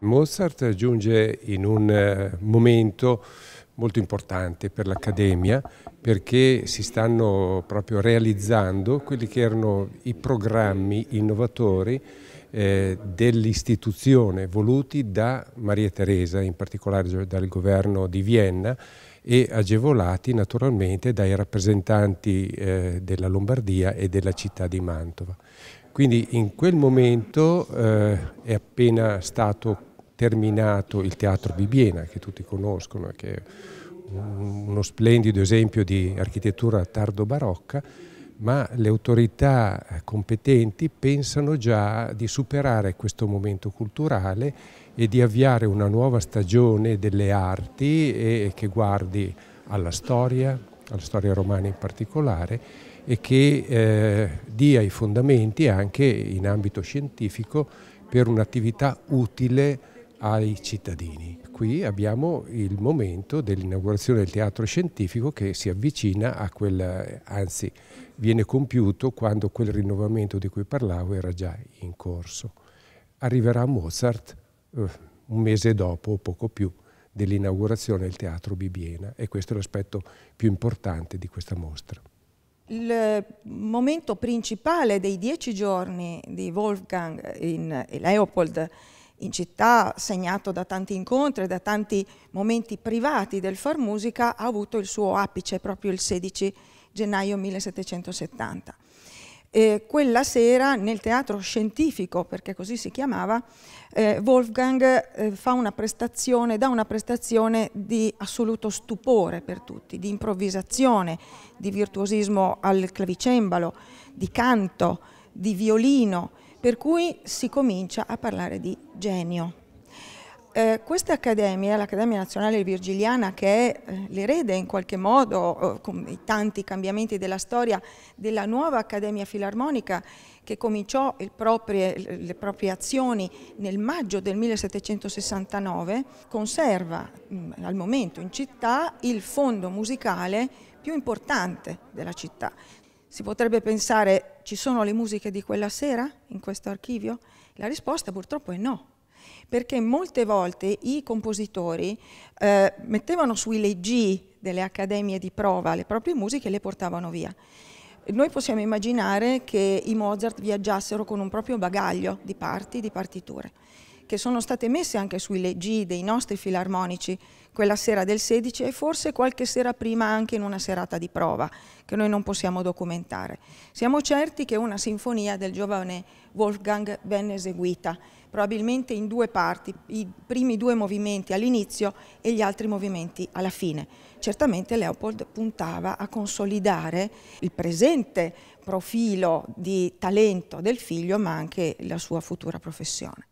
Mozart giunge in un eh, momento molto importante per l'Accademia perché si stanno proprio realizzando quelli che erano i programmi innovatori eh, dell'istituzione voluti da Maria Teresa, in particolare dal governo di Vienna e agevolati naturalmente dai rappresentanti eh, della Lombardia e della città di Mantova. Quindi in quel momento eh, è appena stato terminato il Teatro di che tutti conoscono, che è uno splendido esempio di architettura tardo-barocca, ma le autorità competenti pensano già di superare questo momento culturale e di avviare una nuova stagione delle arti che guardi alla storia, alla storia romana in particolare, e che eh, dia i fondamenti anche in ambito scientifico per un'attività utile ai cittadini. Qui abbiamo il momento dell'inaugurazione del teatro scientifico che si avvicina a quel, anzi viene compiuto quando quel rinnovamento di cui parlavo era già in corso. Arriverà Mozart eh, un mese dopo o poco più dell'inaugurazione del teatro Bibiena e questo è l'aspetto più importante di questa mostra. Il momento principale dei dieci giorni di Wolfgang in Leopold in città, segnato da tanti incontri, da tanti momenti privati del far musica, ha avuto il suo apice proprio il 16 gennaio 1770. E quella sera nel teatro scientifico, perché così si chiamava, eh, Wolfgang eh, fa una prestazione, dà una prestazione di assoluto stupore per tutti, di improvvisazione, di virtuosismo al clavicembalo, di canto, di violino, per cui si comincia a parlare di genio. Eh, questa accademia, l'Accademia Nazionale Virgiliana, che è eh, l'erede in qualche modo, eh, con i tanti cambiamenti della storia, della nuova Accademia Filarmonica, che cominciò proprie, le proprie azioni nel maggio del 1769, conserva mh, al momento in città il fondo musicale più importante della città. Si potrebbe pensare, ci sono le musiche di quella sera in questo archivio? La risposta purtroppo è no, perché molte volte i compositori eh, mettevano sui leggi delle accademie di prova le proprie musiche e le portavano via. Noi possiamo immaginare che i Mozart viaggiassero con un proprio bagaglio di parti, di partiture che sono state messe anche sui leggi dei nostri filarmonici quella sera del 16 e forse qualche sera prima anche in una serata di prova che noi non possiamo documentare. Siamo certi che una sinfonia del giovane Wolfgang venne eseguita, probabilmente in due parti, i primi due movimenti all'inizio e gli altri movimenti alla fine. Certamente Leopold puntava a consolidare il presente profilo di talento del figlio ma anche la sua futura professione.